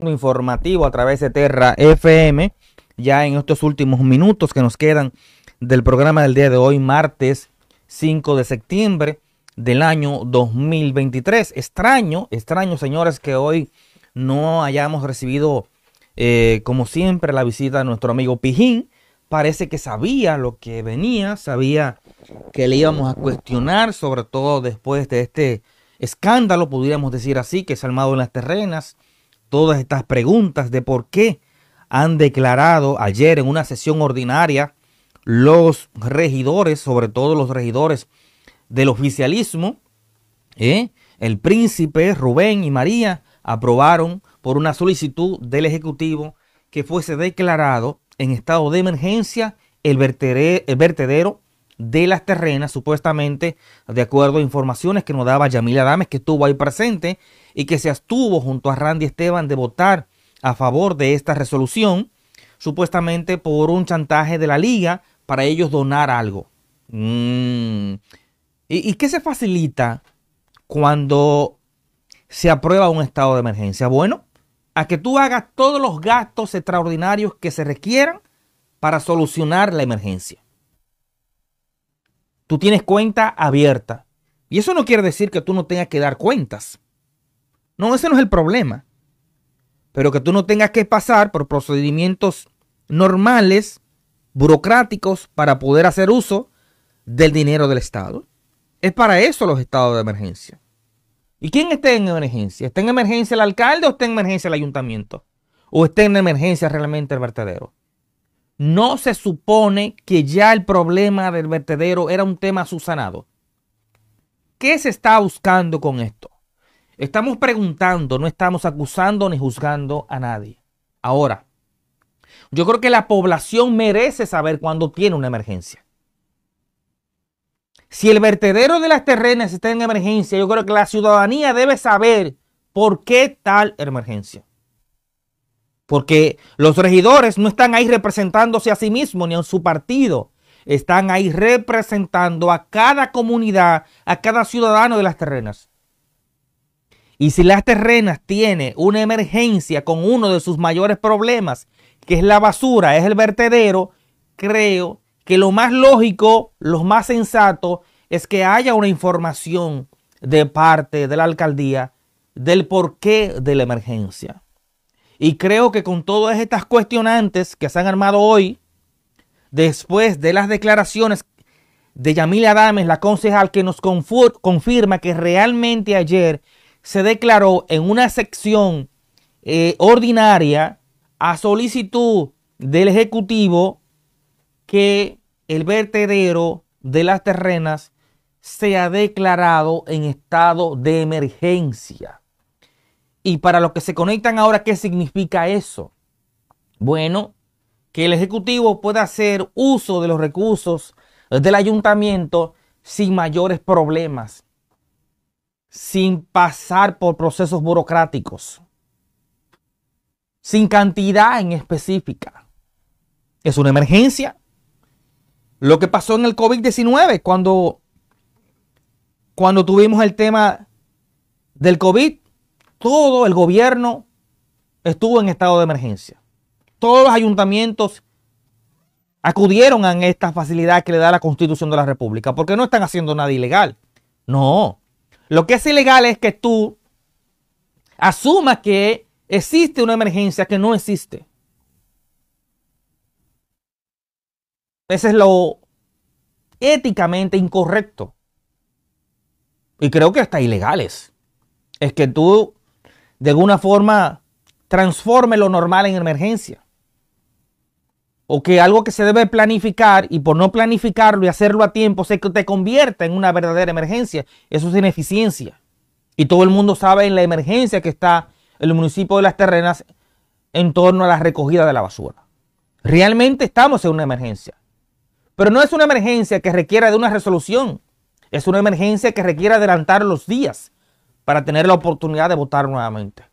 informativo a través de Terra FM, ya en estos últimos minutos que nos quedan del programa del día de hoy, martes 5 de septiembre del año 2023. Extraño, extraño, señores, que hoy no hayamos recibido, eh, como siempre, la visita de nuestro amigo Pijín. Parece que sabía lo que venía, sabía que le íbamos a cuestionar, sobre todo después de este escándalo, pudiéramos decir así, que se ha armado en las terrenas, todas estas preguntas de por qué han declarado ayer en una sesión ordinaria los regidores, sobre todo los regidores del oficialismo, ¿eh? el príncipe Rubén y María aprobaron por una solicitud del Ejecutivo que fuese declarado en estado de emergencia el el vertedero de las terrenas, supuestamente, de acuerdo a informaciones que nos daba Yamil Adames, que estuvo ahí presente y que se abstuvo junto a Randy Esteban de votar a favor de esta resolución, supuestamente por un chantaje de la liga para ellos donar algo. Mm. ¿Y, ¿Y qué se facilita cuando se aprueba un estado de emergencia? Bueno, a que tú hagas todos los gastos extraordinarios que se requieran para solucionar la emergencia. Tú tienes cuenta abierta. Y eso no quiere decir que tú no tengas que dar cuentas. No, ese no es el problema. Pero que tú no tengas que pasar por procedimientos normales, burocráticos, para poder hacer uso del dinero del Estado. Es para eso los estados de emergencia. ¿Y quién está en emergencia? ¿Está en emergencia el alcalde o está en emergencia el ayuntamiento? ¿O está en emergencia realmente el vertedero? ¿no se supone que ya el problema del vertedero era un tema subsanado? ¿Qué se está buscando con esto? Estamos preguntando, no estamos acusando ni juzgando a nadie. Ahora, yo creo que la población merece saber cuando tiene una emergencia. Si el vertedero de las terrenas está en emergencia, yo creo que la ciudadanía debe saber por qué tal emergencia porque los regidores no están ahí representándose a sí mismos ni a su partido. Están ahí representando a cada comunidad, a cada ciudadano de las terrenas. Y si las terrenas tiene una emergencia con uno de sus mayores problemas, que es la basura, es el vertedero, creo que lo más lógico, lo más sensato, es que haya una información de parte de la alcaldía del porqué de la emergencia. Y creo que con todas estas cuestionantes que se han armado hoy, después de las declaraciones de Yamile Adames, la concejal, que nos confirma que realmente ayer se declaró en una sección eh, ordinaria a solicitud del Ejecutivo que el vertedero de las terrenas se ha declarado en estado de emergencia. Y para los que se conectan ahora, ¿qué significa eso? Bueno, que el Ejecutivo pueda hacer uso de los recursos del ayuntamiento sin mayores problemas, sin pasar por procesos burocráticos, sin cantidad en específica. Es una emergencia. Lo que pasó en el COVID-19, cuando, cuando tuvimos el tema del COVID, todo el gobierno estuvo en estado de emergencia. Todos los ayuntamientos acudieron a esta facilidad que le da la Constitución de la República, porque no están haciendo nada ilegal. No. Lo que es ilegal es que tú asumas que existe una emergencia que no existe. Ese es lo éticamente incorrecto. Y creo que hasta ilegales. Es que tú de alguna forma transforme lo normal en emergencia. O que algo que se debe planificar y por no planificarlo y hacerlo a tiempo se te convierta en una verdadera emergencia. Eso es ineficiencia. Y todo el mundo sabe en la emergencia que está el municipio de Las Terrenas en torno a la recogida de la basura. Realmente estamos en una emergencia. Pero no es una emergencia que requiera de una resolución. Es una emergencia que requiere adelantar los días, para tener la oportunidad de votar nuevamente.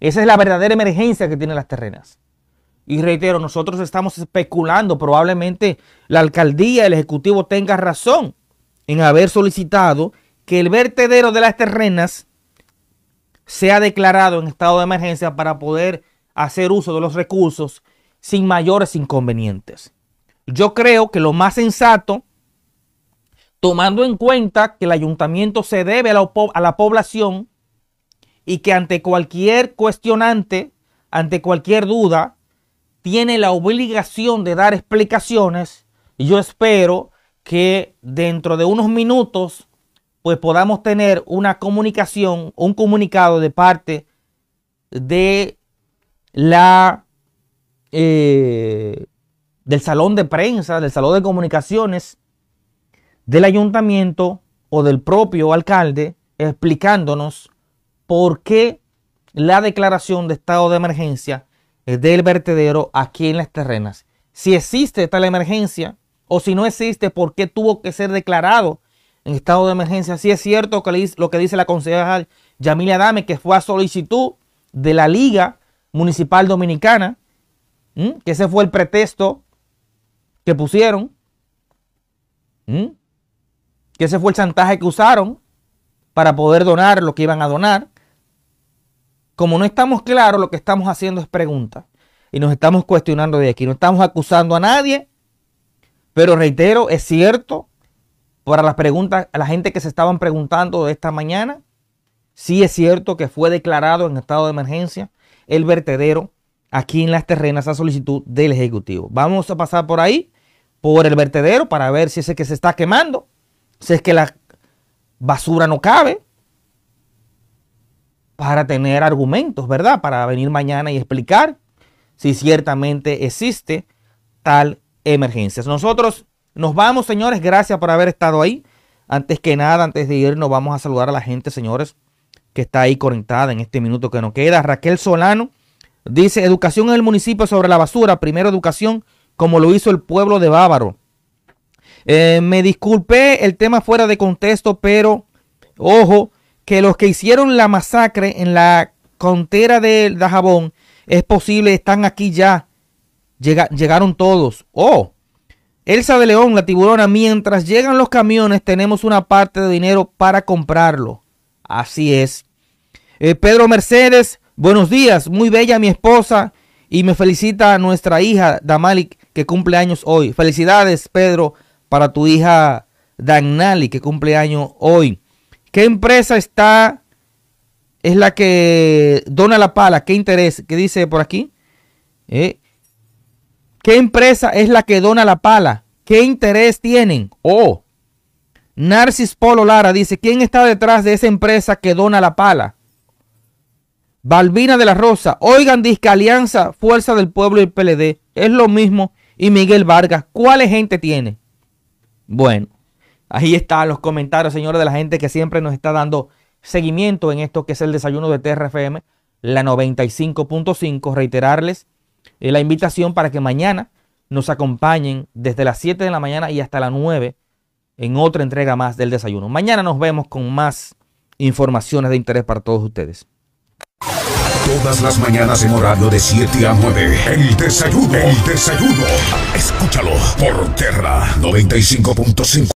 Esa es la verdadera emergencia que tienen las terrenas. Y reitero, nosotros estamos especulando, probablemente la alcaldía, el Ejecutivo tenga razón en haber solicitado que el vertedero de las terrenas sea declarado en estado de emergencia para poder hacer uso de los recursos sin mayores inconvenientes. Yo creo que lo más sensato tomando en cuenta que el ayuntamiento se debe a la, población y que ante cualquier cuestionante, ante cualquier duda, tiene la obligación de dar explicaciones. yo espero que dentro de unos minutos pues podamos tener una comunicación, un comunicado de parte de la eh, del salón de prensa, del salón de comunicaciones del ayuntamiento o del propio alcalde explicándonos por qué la declaración de estado de emergencia del vertedero aquí en las terrenas. Si existe tal emergencia o si no existe, por qué tuvo que ser declarado en estado de emergencia. Si es cierto que lo que dice la concejal Yamilia Dame, que fue a solicitud de la Liga Municipal Dominicana, que ese fue el pretexto que pusieron que ese fue el chantaje que usaron para poder donar lo que iban a donar. Como no estamos claros, lo que estamos haciendo es preguntas y nos estamos cuestionando de aquí. No estamos acusando a nadie, pero reitero, es cierto, para las preguntas, a la gente que se estaban preguntando de esta mañana, sí es cierto que fue declarado en estado de emergencia el vertedero aquí en las terrenas a solicitud del Ejecutivo. Vamos a pasar por ahí, por el vertedero, para ver si ese que se está quemando si es que la basura no cabe, para tener argumentos, ¿verdad? Para venir mañana y explicar si ciertamente existe tal emergencia. Nosotros nos vamos, señores, gracias por haber estado ahí. Antes que nada, antes de irnos, vamos a saludar a la gente, señores, que está ahí conectada en este minuto que nos queda. Raquel Solano dice, educación en el municipio sobre la basura, primero educación como lo hizo el pueblo de Bávaro. Eh, me disculpé el tema fuera de contexto, pero ojo que los que hicieron la masacre en la contera de Dajabón es posible, están aquí ya. llegaron todos. Oh, Elsa de León, la tiburona, mientras llegan los camiones tenemos una parte de dinero para comprarlo. Así es. Eh, Pedro Mercedes, buenos días. Muy bella mi esposa y me felicita a nuestra hija damalik que cumple años hoy. Felicidades, Pedro para tu hija Danali que cumple año hoy. ¿Qué empresa está, es la que dona la pala? ¿Qué interés? ¿Qué dice por aquí? Eh, ¿Qué empresa es la que dona la pala? ¿Qué interés tienen? Oh, Narcis Polo Lara dice, ¿quién está detrás de esa empresa que dona la pala? Balbina de la Rosa, oigan, que Alianza, Fuerza del Pueblo y el PLD, es lo mismo. Y Miguel Vargas, ¿cuál gente tiene? Bueno, ahí están los comentarios, señores, de la gente que siempre nos está dando seguimiento en esto que es el desayuno de TRFM, la 95.5. Reiterarles eh, la invitación para que mañana nos acompañen desde las 7 de la mañana y hasta las 9 en otra entrega más del desayuno. Mañana nos vemos con más informaciones de interés para todos ustedes. Todas las mañanas en horario de 7 a 9. El desayuno. El desayuno. Escúchalo por Terra 95.5.